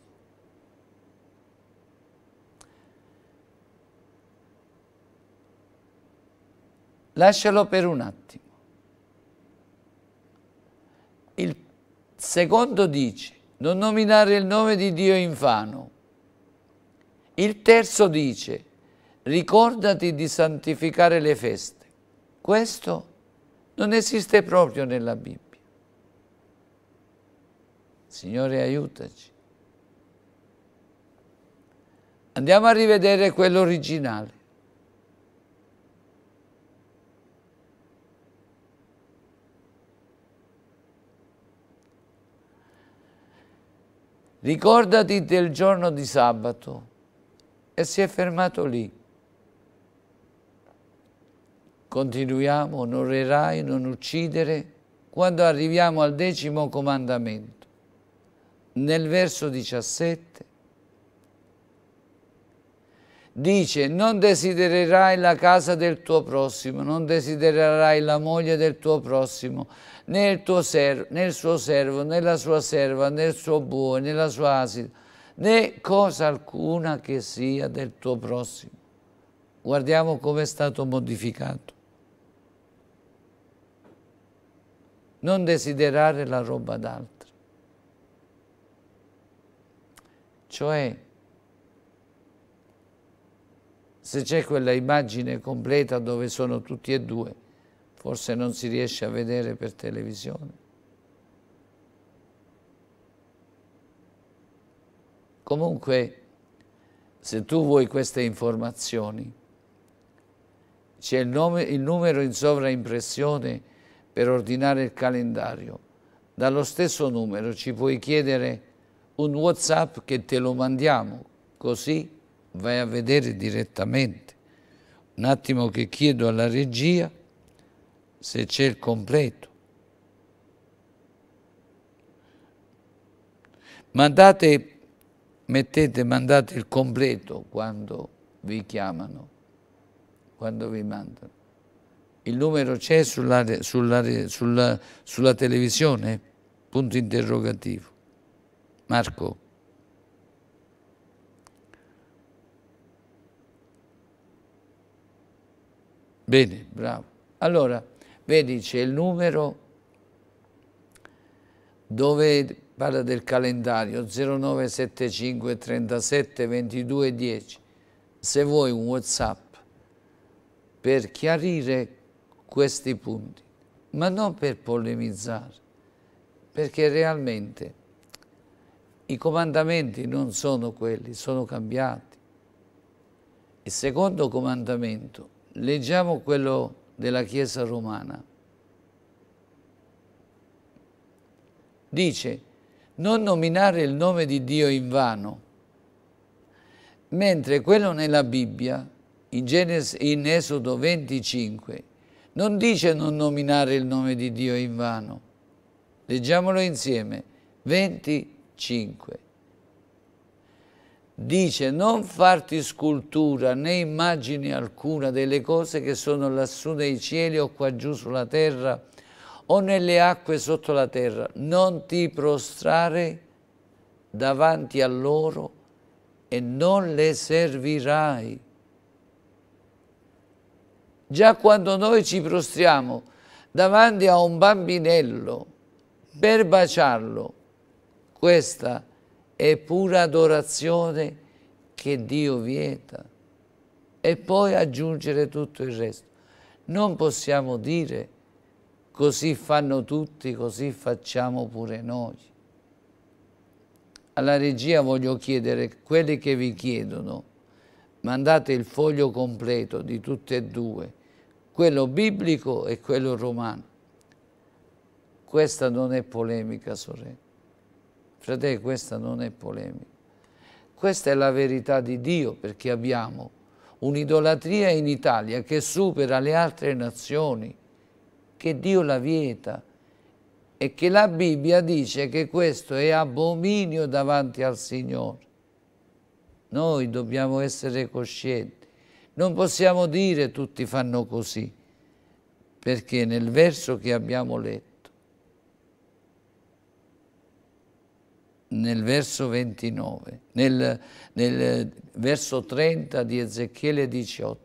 Lascialo per un attimo. Il secondo dice, non nominare il nome di Dio infano. Il terzo dice, ricordati di santificare le feste. Questo non esiste proprio nella Bibbia. Signore, aiutaci. Andiamo a rivedere quello originale. Ricordati del giorno di sabato e si è fermato lì continuiamo, onorerai, non uccidere, quando arriviamo al decimo comandamento. Nel verso 17 dice non desidererai la casa del tuo prossimo, non desidererai la moglie del tuo prossimo, né il, tuo servo, né il suo servo, né la sua serva, né il suo buoi, né la sua asina, né cosa alcuna che sia del tuo prossimo. Guardiamo come è stato modificato. non desiderare la roba d'altri. Cioè, se c'è quella immagine completa dove sono tutti e due, forse non si riesce a vedere per televisione. Comunque, se tu vuoi queste informazioni, c'è il, il, numero in sovraimpressione per ordinare il calendario. Dallo stesso numero ci puoi chiedere un Whatsapp che te lo mandiamo, così vai a vedere direttamente. Un attimo che chiedo alla regia se c'è il completo. Mandate, mettete, mandate il completo quando vi chiamano, quando vi mandano il numero c'è sulla, sulla, sulla, sulla televisione? Punto interrogativo. Marco. Bene, bravo. Allora, vedi c'è il numero dove parla del calendario 0975 37 22 10. Se vuoi un Whatsapp per chiarire questi punti, ma non per polemizzare, perché realmente i comandamenti non sono quelli, sono cambiati. Il secondo comandamento, leggiamo quello della Chiesa romana, dice non nominare il nome di Dio in vano, mentre quello nella Bibbia, in, Genes in Esodo 25, non dice non nominare il nome di Dio in vano. Leggiamolo insieme. 25. Dice non farti scultura né immagini alcuna delle cose che sono lassù nei cieli o qua giù sulla terra o nelle acque sotto la terra. Non ti prostrare davanti a loro e non le servirai Già quando noi ci prostriamo davanti a un bambinello per baciarlo, questa è pura adorazione che Dio vieta. E poi aggiungere tutto il resto. Non possiamo dire così fanno tutti, così facciamo pure noi. Alla regia voglio chiedere, quelli che vi chiedono, mandate il foglio completo di tutte e due, quello biblico e quello romano. Questa non è polemica, sorella. Fratello, questa non è polemica. Questa è la verità di Dio, perché abbiamo un'idolatria in Italia che supera le altre nazioni, che Dio la vieta e che la Bibbia dice che questo è abominio davanti al Signore. Noi dobbiamo essere coscienti non possiamo dire tutti fanno così, perché nel verso che abbiamo letto, nel verso 29, nel, nel verso 30 di Ezechiele 18,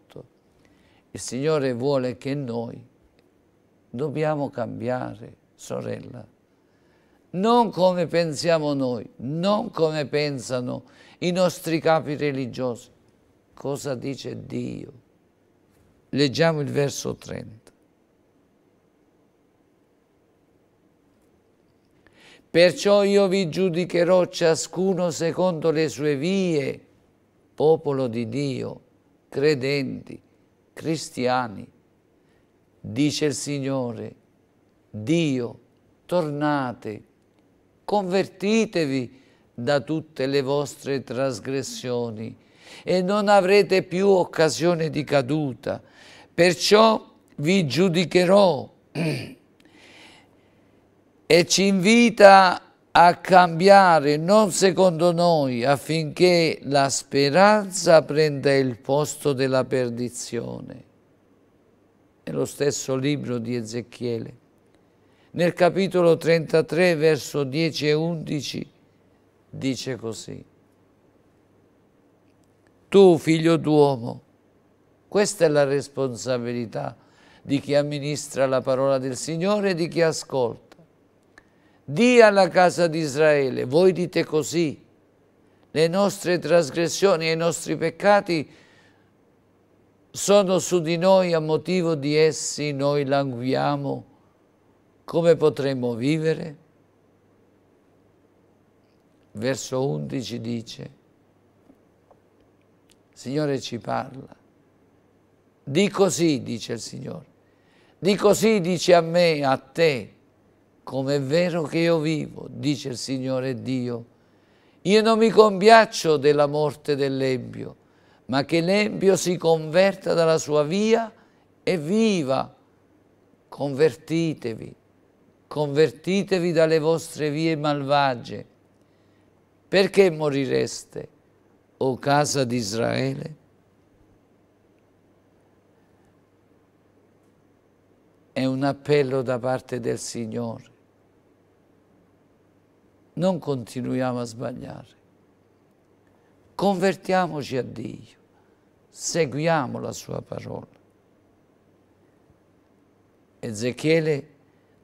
il Signore vuole che noi dobbiamo cambiare, sorella, non come pensiamo noi, non come pensano i nostri capi religiosi, cosa dice Dio. Leggiamo il verso 30. Perciò io vi giudicherò ciascuno secondo le sue vie, popolo di Dio, credenti, cristiani. Dice il Signore, Dio, tornate, convertitevi da tutte le vostre trasgressioni e non avrete più occasione di caduta. Perciò vi giudicherò e ci invita a cambiare non secondo noi affinché la speranza prenda il posto della perdizione. È lo stesso libro di Ezechiele. Nel capitolo 33, verso 10 e 11, dice così tu figlio d'uomo. Questa è la responsabilità di chi amministra la parola del Signore e di chi ascolta. Dì alla casa di Israele, voi dite così, le nostre trasgressioni e i nostri peccati sono su di noi, a motivo di essi noi languiamo, come potremmo vivere? Verso 11 dice, Signore ci parla. Di così, dice il Signore. Di così dice a me, a te, come è vero che io vivo, dice il Signore Dio. Io non mi compiaccio della morte dell'ebbio, ma che l'ebbio si converta dalla sua via e viva. Convertitevi, convertitevi dalle vostre vie malvagie. Perché morireste? o casa di Israele? È un appello da parte del Signore. Non continuiamo a sbagliare. Convertiamoci a Dio, seguiamo la sua parola. Ezechiele,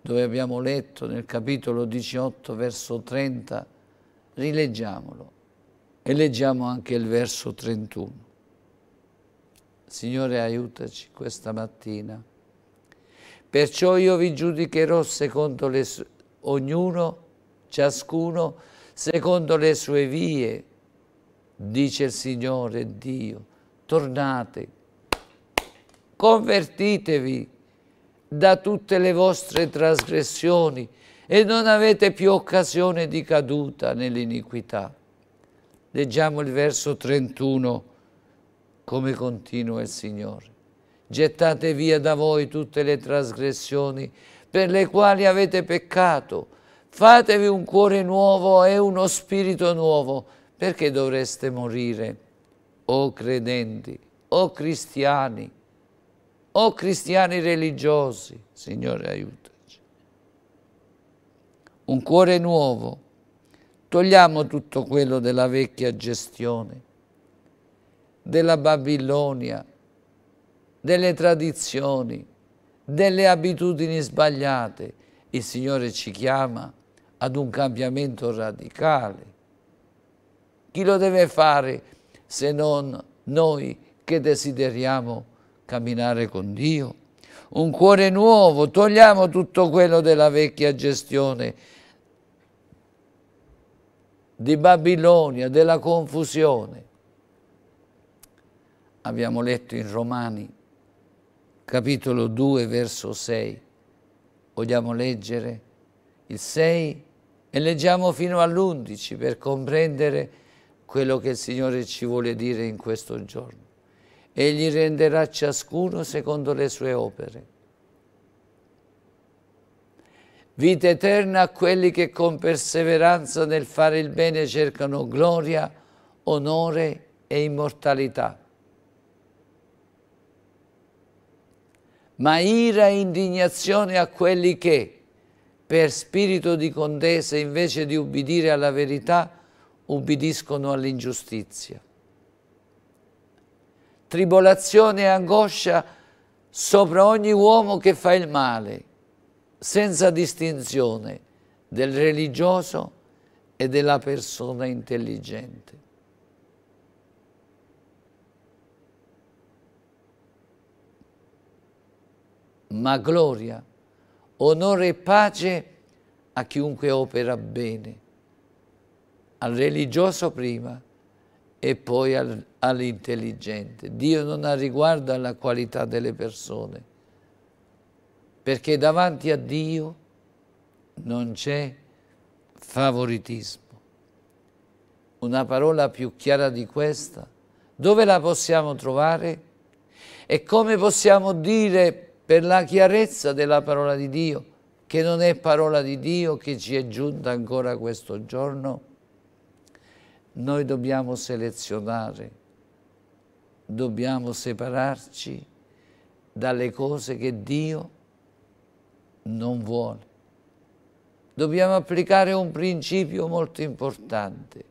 dove abbiamo letto nel capitolo 18, verso 30, rileggiamolo e leggiamo anche il verso 31. Signore aiutaci questa mattina. Perciò io vi giudicherò secondo le sue, ognuno, ciascuno, secondo le sue vie, dice il Signore Dio. Tornate, convertitevi da tutte le vostre trasgressioni e non avete più occasione di caduta nell'iniquità. Leggiamo il verso 31, come continua il Signore. Gettate via da voi tutte le trasgressioni per le quali avete peccato. Fatevi un cuore nuovo e uno spirito nuovo, perché dovreste morire, o credenti, o cristiani, o cristiani religiosi. Signore, aiutaci. Un cuore nuovo Togliamo tutto quello della vecchia gestione, della Babilonia, delle tradizioni, delle abitudini sbagliate. Il Signore ci chiama ad un cambiamento radicale. Chi lo deve fare se non noi che desideriamo camminare con Dio? Un cuore nuovo, togliamo tutto quello della vecchia gestione di Babilonia, della confusione. Abbiamo letto in Romani, capitolo 2, verso 6. Vogliamo leggere il 6 e leggiamo fino all'11 per comprendere quello che il Signore ci vuole dire in questo giorno. Egli renderà ciascuno secondo le sue opere vita eterna a quelli che con perseveranza nel fare il bene cercano gloria, onore e immortalità. Ma ira e indignazione a quelli che, per spirito di contesa, invece di ubbidire alla verità, ubbidiscono all'ingiustizia. Tribolazione e angoscia sopra ogni uomo che fa il male, senza distinzione del religioso e della persona intelligente. Ma gloria, onore e pace a chiunque opera bene, al religioso prima e poi all'intelligente. Dio non ha riguardo alla qualità delle persone, perché davanti a Dio non c'è favoritismo. Una parola più chiara di questa, dove la possiamo trovare? E come possiamo dire per la chiarezza della parola di Dio, che non è parola di Dio che ci è giunta ancora questo giorno? Noi dobbiamo selezionare, dobbiamo separarci dalle cose che Dio ha non vuole. Dobbiamo applicare un principio molto importante.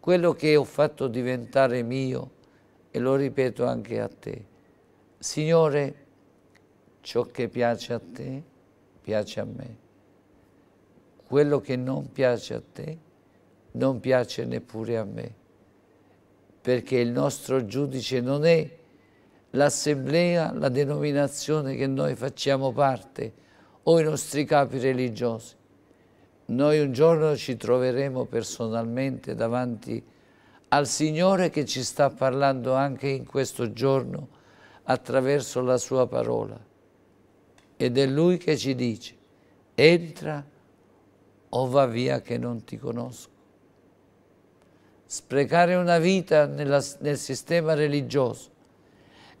Quello che ho fatto diventare mio, e lo ripeto anche a te, Signore, ciò che piace a te, piace a me. Quello che non piace a te, non piace neppure a me. Perché il nostro giudice non è l'assemblea, la denominazione che noi facciamo parte, o i nostri capi religiosi. Noi un giorno ci troveremo personalmente davanti al Signore che ci sta parlando anche in questo giorno attraverso la sua parola. Ed è Lui che ci dice, entra o va via che non ti conosco. Sprecare una vita nella, nel sistema religioso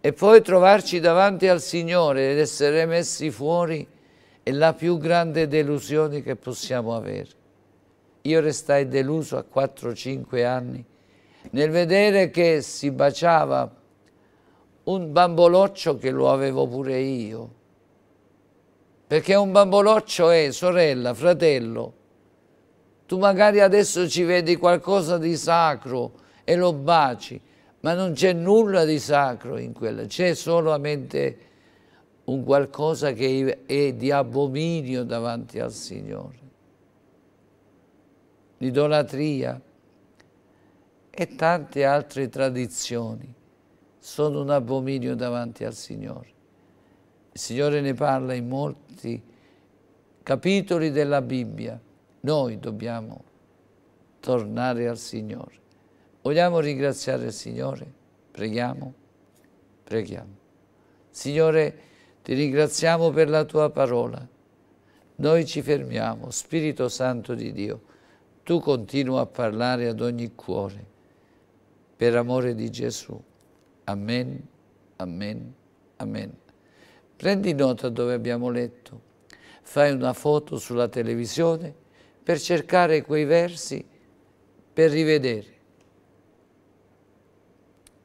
e poi trovarci davanti al Signore ed essere messi fuori è la più grande delusione che possiamo avere. Io restai deluso a 4-5 anni nel vedere che si baciava un bamboloccio che lo avevo pure io. Perché un bamboloccio è sorella, fratello. Tu magari adesso ci vedi qualcosa di sacro e lo baci, ma non c'è nulla di sacro in quella, c'è solamente un qualcosa che è di abominio davanti al Signore. L'idolatria e tante altre tradizioni sono un abominio davanti al Signore. Il Signore ne parla in molti capitoli della Bibbia. Noi dobbiamo tornare al Signore. Vogliamo ringraziare il Signore? Preghiamo? Preghiamo. Signore, ti ringraziamo per la tua parola. Noi ci fermiamo, Spirito Santo di Dio, tu continua a parlare ad ogni cuore, per amore di Gesù. Amen, amen, amen. Prendi nota dove abbiamo letto, fai una foto sulla televisione per cercare quei versi per rivedere.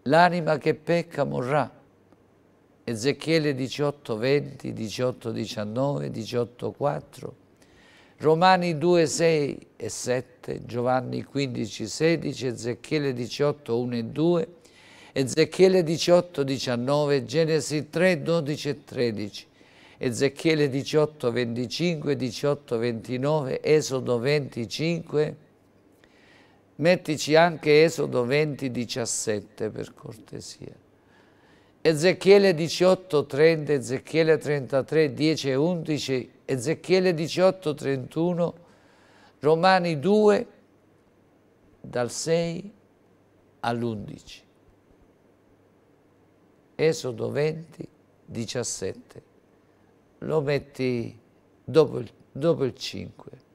L'anima che pecca morrà Ezechiele 18, 20, 18, 19, 18, 4, Romani 2, 6 e 7, Giovanni 15, 16, Ezechiele 18, 1 e 2, Ezechiele 18, 19, Genesi 3, 12 e 13, Ezechiele 18, 25, 18, 29, Esodo 25, mettici anche Esodo 20, 17 per cortesia. Ezechiele 18, 30, Ezechiele 33, 10 e 11, Ezechiele 18, 31, Romani 2, dal 6 all'11, Esodo 20, 17, lo metti dopo il, dopo il 5.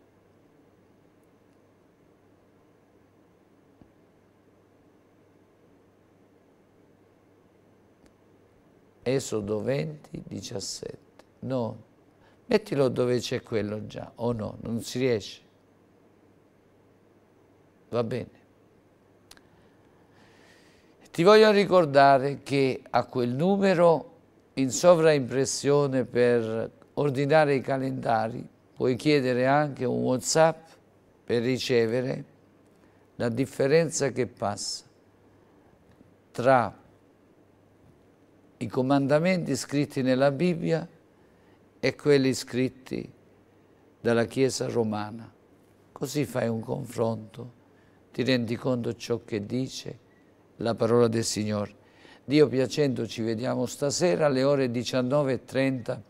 Esodo 20, 17. No, mettilo dove c'è quello già, o oh no, non si riesce. Va bene. Ti voglio ricordare che a quel numero in sovraimpressione per ordinare i calendari puoi chiedere anche un Whatsapp per ricevere la differenza che passa tra i comandamenti scritti nella Bibbia e quelli scritti dalla Chiesa romana. Così fai un confronto, ti rendi conto ciò che dice la parola del Signore. Dio piacendo ci vediamo stasera alle ore 19.30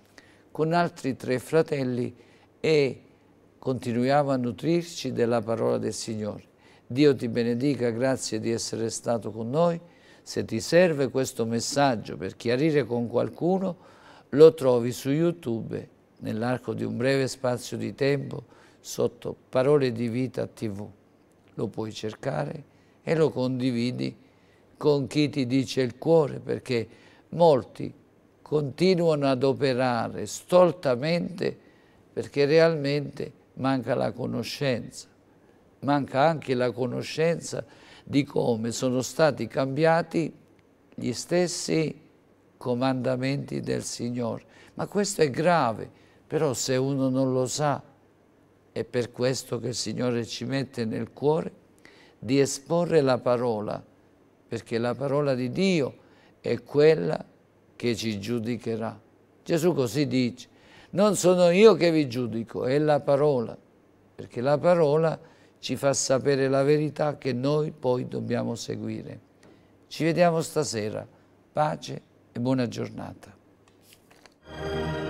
con altri tre fratelli e continuiamo a nutrirci della parola del Signore. Dio ti benedica, grazie di essere stato con noi se ti serve questo messaggio per chiarire con qualcuno, lo trovi su YouTube nell'arco di un breve spazio di tempo sotto Parole di Vita TV. Lo puoi cercare e lo condividi con chi ti dice il cuore perché molti continuano ad operare stoltamente perché realmente manca la conoscenza, manca anche la conoscenza di come sono stati cambiati gli stessi comandamenti del Signore. Ma questo è grave, però se uno non lo sa, è per questo che il Signore ci mette nel cuore di esporre la parola, perché la parola di Dio è quella che ci giudicherà. Gesù così dice, non sono io che vi giudico, è la parola, perché la parola è ci fa sapere la verità che noi poi dobbiamo seguire. Ci vediamo stasera, pace e buona giornata.